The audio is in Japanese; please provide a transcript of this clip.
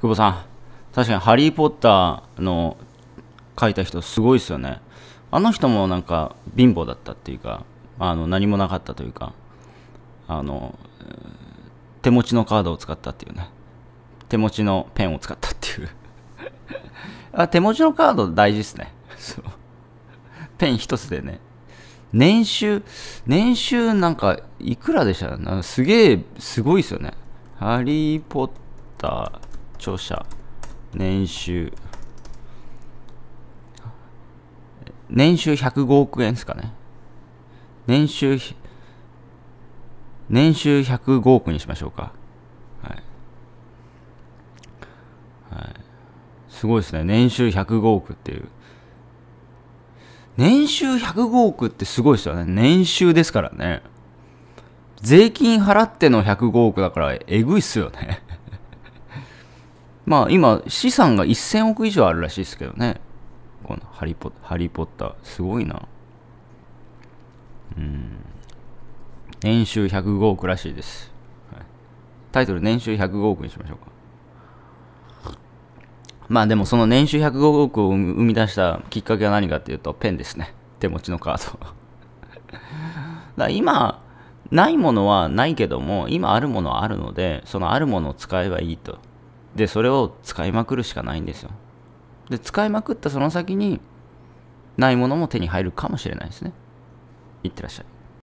久保さん、確かにハリー・ポッターの書いた人すごいですよね。あの人もなんか貧乏だったっていうか、あの何もなかったというか、あの、手持ちのカードを使ったっていうね。手持ちのペンを使ったっていうあ。手持ちのカード大事ですね。そう。ペン一つでね。年収、年収なんかいくらでしたすげえ、すごいですよね。ハリー・ポッター。著者、年収、年収105億円ですかね。年収、年収105億にしましょうか。はい。はい。すごいですね。年収105億っていう。年収105億ってすごいですよね。年収ですからね。税金払っての105億だから、えぐいっすよね。まあ今、資産が1000億以上あるらしいですけどね。このハリポハリー・ポッター、すごいな。うん。年収105億らしいです。タイトル、年収105億にしましょうか。まあでもその年収105億を生み出したきっかけは何かっていうと、ペンですね。手持ちのカード。だ今、ないものはないけども、今あるものはあるので、そのあるものを使えばいいと。でそれを使いまくるしかないんですよで使いまくったその先にないものも手に入るかもしれないですねいってらっしゃい